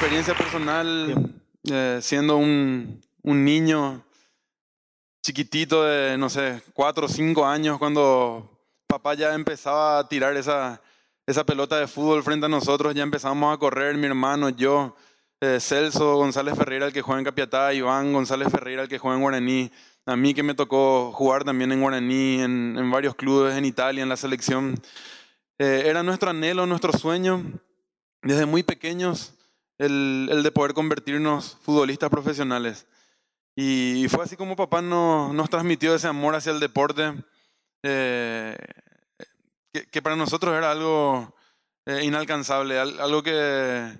experiencia personal, eh, siendo un, niño chiquitito de, no sé, cuatro o cinco años, cuando papá ya empezaba a tirar esa, esa pelota de fútbol frente a nosotros, ya empezamos a correr, mi hermano, yo, eh, Celso González Ferreira, el que juega en Capiatá, Iván González Ferreira, el que juega en Guaraní, a mí que me tocó jugar también en Guaraní, en, varios clubes en Italia, en la selección. Eh, era nuestro anhelo, nuestro sueño, desde muy pequeños, el, de poder convertirnos futbolistas profesionales. Y fue así como papá nos, nos transmitió ese amor hacia el deporte, eh, que, para nosotros era algo eh, inalcanzable, algo que,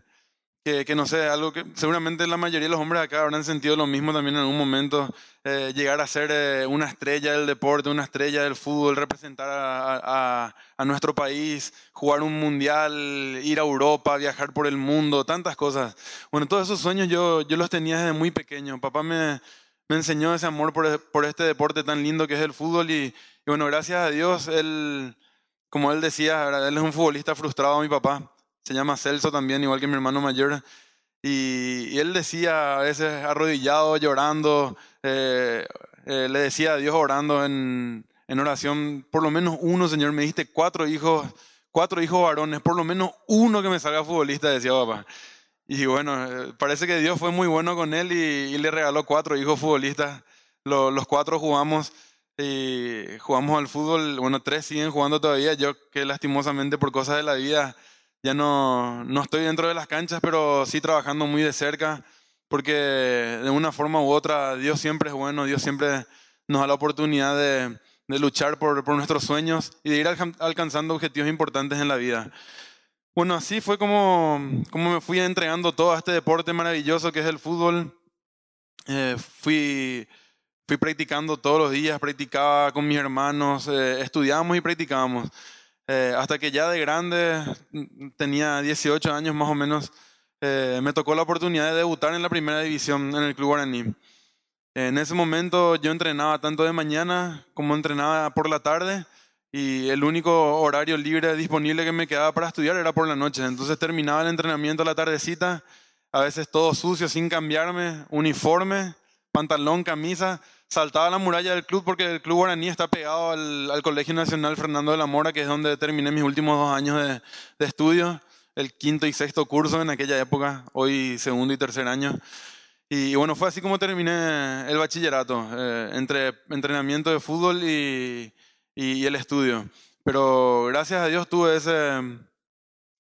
que, no sé, algo que seguramente la mayoría de los hombres acá habrán sentido lo mismo también en algún momento, eh, llegar a ser eh, una estrella del deporte, una estrella del fútbol, representar a, nuestro país, jugar un mundial, ir a Europa, viajar por el mundo, tantas cosas. Bueno, todos esos sueños yo, yo los tenía desde muy pequeño. Papá me, enseñó ese amor por, este deporte tan lindo que es el fútbol y, bueno, gracias a Dios, él, como él decía, él es un futbolista frustrado, mi papá se llama Celso también, igual que mi hermano mayor. Y, él decía a veces arrodillado, llorando, eh, eh, le decía a Dios orando en, oración, por lo menos uno, Señor, me diste cuatro hijos, cuatro hijos varones, por lo menos uno que me salga futbolista, decía papá. Y bueno, eh, parece que Dios fue muy bueno con él y, le regaló cuatro hijos futbolistas. los cuatro jugamos y jugamos al fútbol, bueno, tres siguen jugando todavía, yo que lastimosamente por cosas de la vida ya no, no estoy dentro de las canchas, pero sí trabajando muy de cerca, porque de una forma u otra Dios siempre es bueno, Dios siempre nos da la oportunidad de, de luchar por, por, nuestros sueños y de ir alcanzando objetivos importantes en la vida. Bueno, así fue como, como me fui entregando todo a este deporte maravilloso que es el fútbol. Eh, fui, fui practicando todos los días, practicaba con mis hermanos, estudiamos eh, estudiábamos y practicábamos. Eh, hasta que ya de grande, mm, mm, tenía 18 años más o menos, eh, me tocó la oportunidad de debutar en la primera división en el Club Guaraní. En ese momento yo entrenaba tanto de mañana como entrenaba por la tarde y el único horario libre disponible que me quedaba para estudiar era por la noche. Entonces terminaba el entrenamiento a la tardecita, a veces todo sucio, sin cambiarme, uniforme, pantalón, camisa, saltaba la muralla del club porque el club guaraní está pegado al, Colegio Nacional Fernando de la Mora, que es donde terminé mis últimos dos años de, de estudio, el quinto y sexto curso en aquella época, hoy segundo y tercer año. Y bueno, fue así como terminé el bachillerato, eh, entre entrenamiento de fútbol y, y, y, el estudio. Pero gracias a Dios tuve ese,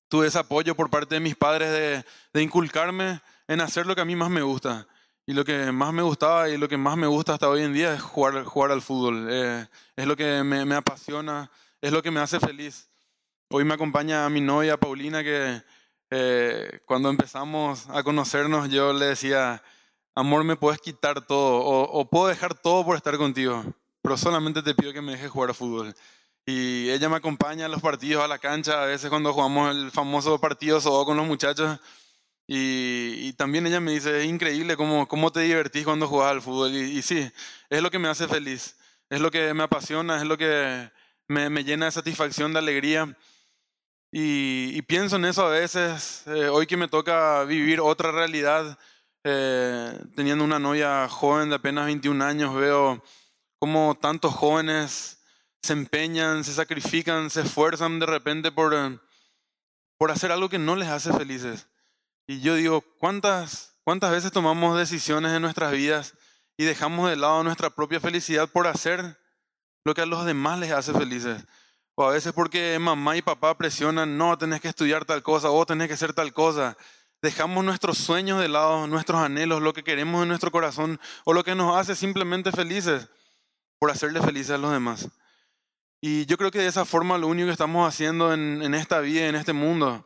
tuve ese apoyo por parte de mis padres de, de inculcarme en hacer lo que a mí más me gusta. Y lo que más me gustaba y lo que más me gusta hasta hoy en día es jugar, jugar al fútbol. Eh, es lo que me, apasiona, es lo que me hace feliz. Hoy me acompaña a mi novia Paulina, que eh, cuando empezamos a conocernos yo le decía, amor, me puedes quitar todo o, o, puedo dejar todo por estar contigo, pero solamente te pido que me dejes jugar al fútbol. Y ella me acompaña a los partidos, a la cancha, a veces cuando jugamos el famoso partido o con los muchachos y, también ella me dice, es increíble cómo, cómo te divertís cuando jugás al fútbol. Y, y, sí, es lo que me hace feliz, es lo que me apasiona, es lo que me, me llena de satisfacción, de alegría. Y, pienso en eso a veces, eh, hoy que me toca vivir otra realidad, eh, teniendo una novia joven de apenas 21 años, veo cómo tantos jóvenes se empeñan, se sacrifican, se esfuerzan de repente por, por hacer algo que no les hace felices y yo digo, ¿cuántas, cuántas veces tomamos decisiones en nuestras vidas y dejamos de lado nuestra propia felicidad por hacer lo que a los demás les hace felices? O a veces porque mamá y papá presionan, no, tenés que estudiar tal cosa, o tenés que ser tal cosa. Dejamos nuestros sueños de lado, nuestros anhelos, lo que queremos en nuestro corazón, o lo que nos hace simplemente felices, por hacerle felices a los demás. Y yo creo que de esa forma lo único que estamos haciendo en, en esta vida, en este mundo,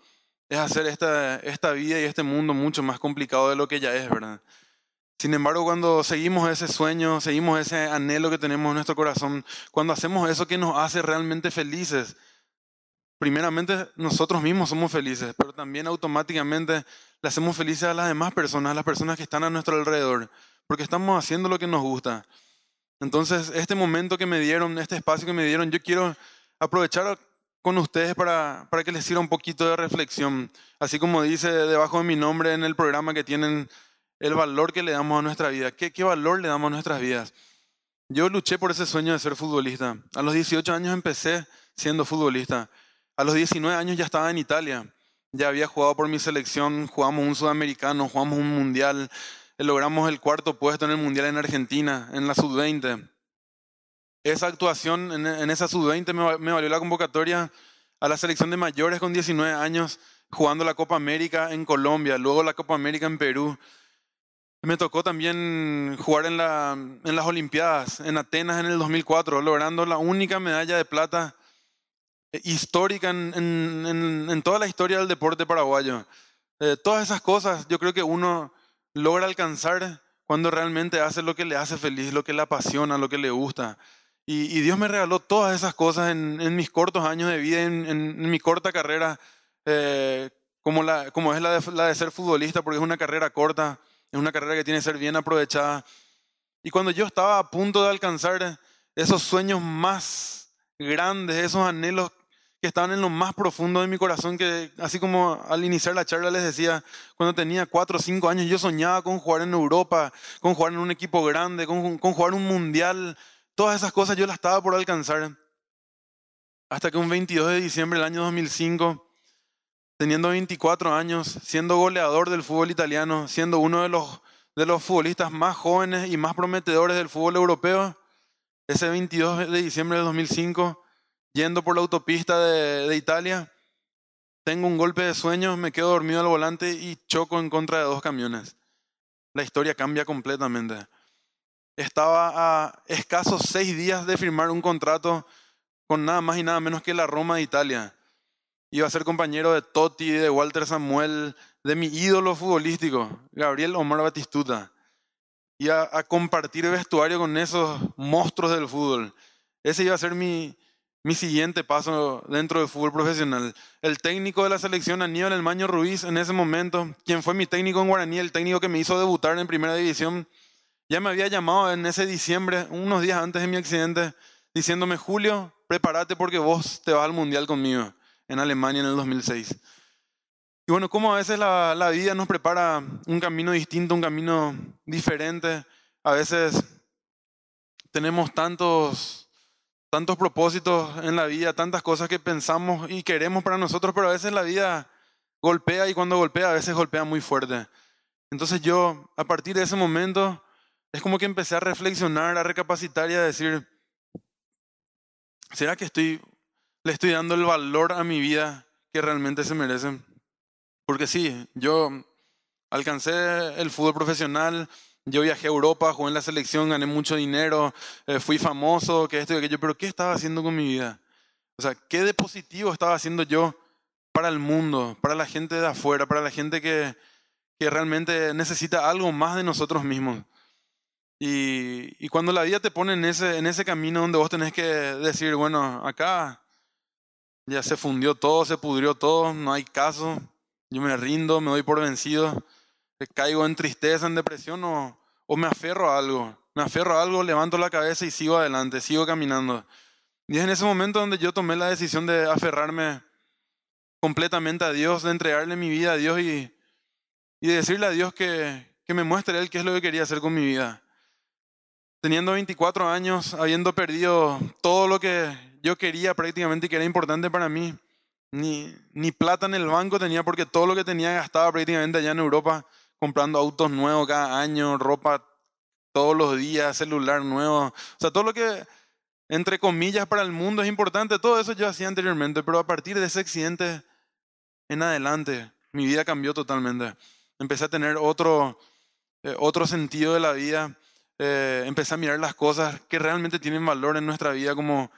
es hacer esta, esta vida y este mundo mucho más complicado de lo que ya es, ¿verdad? Sin embargo, cuando seguimos ese sueño, seguimos ese anhelo que tenemos en nuestro corazón, cuando hacemos eso que nos hace realmente felices, primeramente nosotros mismos somos felices, pero también automáticamente le hacemos felices a las demás personas, a las personas que están a nuestro alrededor, porque estamos haciendo lo que nos gusta. Entonces, este momento que me dieron, este espacio que me dieron, yo quiero aprovechar con ustedes para, que les sirva un poquito de reflexión. Así como dice debajo de mi nombre en el programa que tienen el valor que le damos a nuestra vida. ¿Qué, qué valor le damos a nuestras vidas? Yo luché por ese sueño de ser futbolista. A los 18 años empecé siendo futbolista. A los 19 años ya estaba en Italia. Ya había jugado por mi selección, jugamos un sudamericano, jugamos un mundial, logramos el cuarto puesto en el mundial en Argentina, en la sub-20. Esa actuación en, esa sub-20 me, valió la convocatoria a la selección de mayores con 19 años, jugando la Copa América en Colombia, luego la Copa América en Perú. Me tocó también jugar en, las Olimpiadas, en Atenas en el 2004, logrando la única medalla de plata eh, histórica en, toda la historia del deporte paraguayo. Eh, todas esas cosas yo creo que uno logra alcanzar cuando realmente hace lo que le hace feliz, lo que le apasiona, lo que le gusta. Y, Dios me regaló todas esas cosas en, mis cortos años de vida, en, mi corta carrera, eh, como, la, como es la de, la de ser futbolista, porque es una carrera corta, es una carrera que tiene que ser bien aprovechada. Y cuando yo estaba a punto de alcanzar esos sueños más grandes, esos anhelos que estaban en lo más profundo de mi corazón, que así como al iniciar la charla les decía, cuando tenía 4 o 5 años yo soñaba con jugar en Europa, con jugar en un equipo grande, con, con jugar un mundial Todas esas cosas yo las estaba por alcanzar. Hasta que un 22 de diciembre del año 2005, teniendo 24 años, siendo goleador del fútbol italiano, siendo uno de los, de los futbolistas más jóvenes y más prometedores del fútbol europeo, ese 22 de diciembre de 2005, yendo por la autopista de Italia, tengo un golpe de sueño, me quedo dormido al volante y choco en contra de dos camiones. La historia cambia completamente estaba a escasos seis días de firmar un contrato con nada más y nada menos que la Roma de Italia. Iba a ser compañero de Totti, de Walter Samuel, de mi ídolo futbolístico, Gabriel Omar Batistuta. Iba a compartir vestuario con esos monstruos del fútbol. Ese iba a ser mi, siguiente paso dentro del fútbol profesional. El técnico de la selección, Aníbal El Maño Ruiz, en ese momento, quien fue mi técnico en Guaraní, el técnico que me hizo debutar en primera división, ya me había llamado en ese diciembre, unos días antes de mi accidente, diciéndome, Julio, prepárate porque vos te vas al Mundial conmigo en Alemania en el 2006. Y bueno, como a veces la, vida nos prepara un camino distinto, un camino diferente. A veces tenemos tantos, tantos propósitos en la vida, tantas cosas que pensamos y queremos para nosotros, pero a veces la vida golpea y cuando golpea, a veces golpea muy fuerte. Entonces yo, a partir de ese momento, es como que empecé a reflexionar, a recapacitar y a decir, ¿será que estoy, le estoy dando el valor a mi vida que realmente se merece? Porque sí, yo alcancé el fútbol profesional, yo viajé a Europa, jugué en la selección, gané mucho dinero, eh, fui famoso, que esto y aquello, pero ¿qué estaba haciendo con mi vida? O sea, ¿qué de positivo estaba haciendo yo para el mundo, para la gente de afuera, para la gente que, que realmente necesita algo más de nosotros mismos? Y, cuando la vida te pone en ese, en ese camino donde vos tenés que decir, bueno, acá ya se fundió todo, se pudrió todo, no hay caso, yo me rindo, me doy por vencido, eh, caigo en tristeza, en depresión o, o me aferro a algo, me aferro a algo, levanto la cabeza y sigo adelante, sigo caminando. Y es en ese momento donde yo tomé la decisión de aferrarme completamente a Dios, de entregarle mi vida a Dios y, y decirle a Dios que, que me muestre Él qué es lo que quería hacer con mi vida teniendo 24 años, habiendo perdido todo lo que yo quería prácticamente y que era importante para mí. Ni, ni plata en el banco tenía porque todo lo que tenía gastaba prácticamente allá en Europa, comprando autos nuevos cada año, ropa todos los días, celular nuevo. O sea, todo lo que, entre comillas, para el mundo es importante, todo eso yo hacía anteriormente, pero a partir de ese accidente en adelante, mi vida cambió totalmente. Empecé a tener otro, eh, otro sentido de la vida eh, empecé a mirar las cosas que realmente tienen valor en nuestra vida, como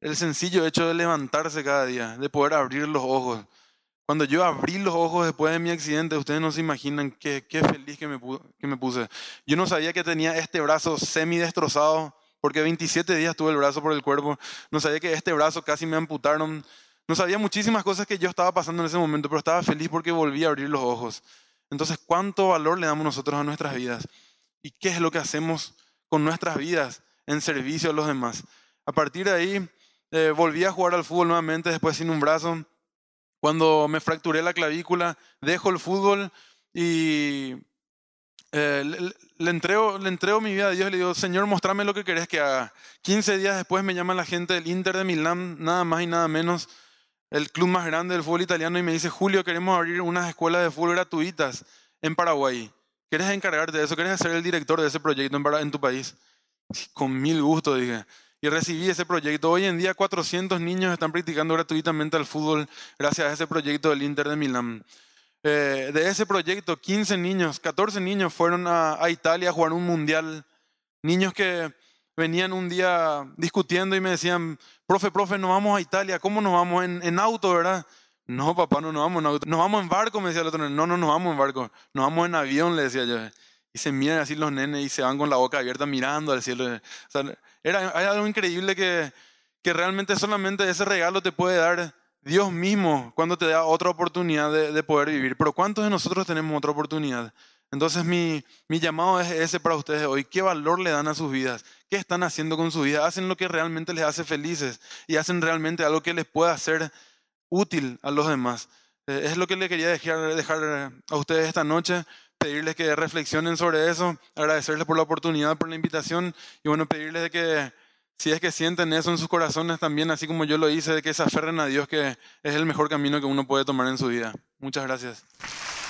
el sencillo hecho de levantarse cada día, de poder abrir los ojos. Cuando yo abrí los ojos después de mi accidente, ustedes no se imaginan qué, qué feliz que me, que me puse. Yo no sabía que tenía este brazo semi destrozado, porque 27 días tuve el brazo por el cuerpo. No sabía que este brazo casi me amputaron. No sabía muchísimas cosas que yo estaba pasando en ese momento, pero estaba feliz porque volví a abrir los ojos. Entonces, ¿cuánto valor le damos nosotros a nuestras vidas? y qué es lo que hacemos con nuestras vidas en servicio a los demás. A partir de ahí, eh, volví a jugar al fútbol nuevamente, después sin un brazo. Cuando me fracturé la clavícula, dejo el fútbol y eh, le, entrego, le entrego mi vida a Dios y le digo, Señor, mostrame lo que querés que haga. 15 días después me llama la gente del Inter de Milán, nada más y nada menos, el club más grande del fútbol italiano, y me dice, Julio, queremos abrir unas escuelas de fútbol gratuitas en Paraguay. ¿Quieres encargarte de eso? ¿Quieres ser el director de ese proyecto en, tu país? Con mil gusto, dije. Y recibí ese proyecto. Hoy en día 400 niños están practicando gratuitamente al fútbol gracias a ese proyecto del Inter de Milán. Eh, de ese proyecto, 15 niños, 14 niños fueron a, Italia a jugar un mundial. Niños que venían un día discutiendo y me decían, profe, profe, nos vamos a Italia, ¿cómo nos vamos? En, en auto, ¿verdad? No, papá, no nos vamos en Nos vamos en barco, me decía el otro. No, no nos vamos en barco. Nos vamos en avión, le decía yo. Y se miran así los nenes y se van con la boca abierta mirando al cielo. era, hay algo increíble que, que realmente solamente ese regalo te puede dar Dios mismo cuando te da otra oportunidad de, poder vivir. Pero ¿cuántos de nosotros tenemos otra oportunidad? Entonces mi, mi, llamado es ese para ustedes hoy. ¿Qué valor le dan a sus vidas? ¿Qué están haciendo con su vida? ¿Hacen lo que realmente les hace felices? ¿Y hacen realmente algo que les pueda hacer útil a los demás. Eh, es lo que le quería dejar, dejar eh, a ustedes esta noche, pedirles que reflexionen sobre eso, agradecerles por la oportunidad, por la invitación y bueno, pedirles de que si es que sienten eso en sus corazones también, así como yo lo hice, de que se aferren a Dios, que es el mejor camino que uno puede tomar en su vida. Muchas gracias.